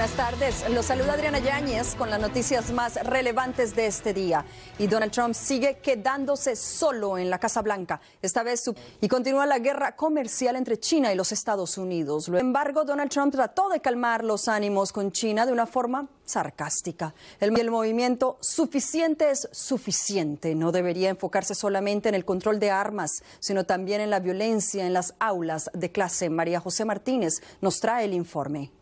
buenas tardes. Los saluda Adriana Yáñez con las noticias más relevantes de este día. Y Donald Trump sigue quedándose solo en la Casa Blanca. Esta vez y continúa la guerra comercial entre China y los Estados Unidos. Sin embargo, Donald Trump trató de calmar los ánimos con China de una forma sarcástica. El, el movimiento suficiente es suficiente. No debería enfocarse solamente en el control de armas, sino también en la violencia en las aulas de clase. María José Martínez nos trae el informe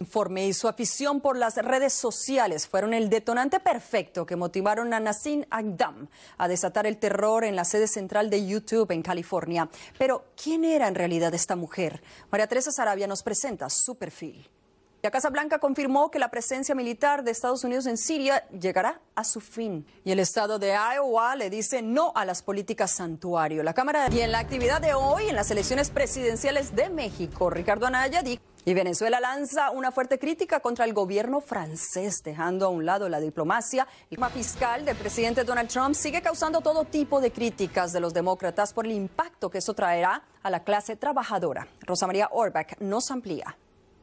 informe y su afición por las redes sociales fueron el detonante perfecto que motivaron a Nassim Agdam a desatar el terror en la sede central de YouTube en California. Pero, ¿quién era en realidad esta mujer? María Teresa Sarabia nos presenta su perfil. La Casa Blanca confirmó que la presencia militar de Estados Unidos en Siria llegará a su fin. Y el estado de Iowa le dice no a las políticas santuario. La Cámara y en la actividad de hoy en las elecciones presidenciales de México, Ricardo Anaya dijo... Y Venezuela lanza una fuerte crítica contra el gobierno francés, dejando a un lado la diplomacia. El tema fiscal del presidente Donald Trump sigue causando todo tipo de críticas de los demócratas por el impacto que eso traerá a la clase trabajadora. Rosa María Orbach nos amplía.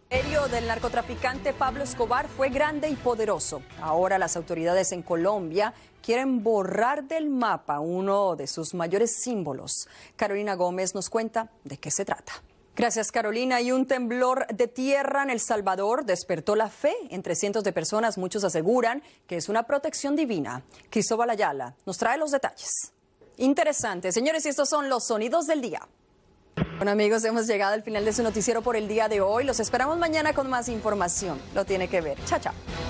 El del narcotraficante Pablo Escobar fue grande y poderoso. Ahora las autoridades en Colombia quieren borrar del mapa uno de sus mayores símbolos. Carolina Gómez nos cuenta de qué se trata. Gracias Carolina. Y un temblor de tierra en El Salvador despertó la fe entre cientos de personas. Muchos aseguran que es una protección divina. Cristóbal Ayala nos trae los detalles. Interesante. Señores, y estos son los sonidos del día. Bueno amigos, hemos llegado al final de su noticiero por el día de hoy. Los esperamos mañana con más información. Lo tiene que ver. Chao, chao.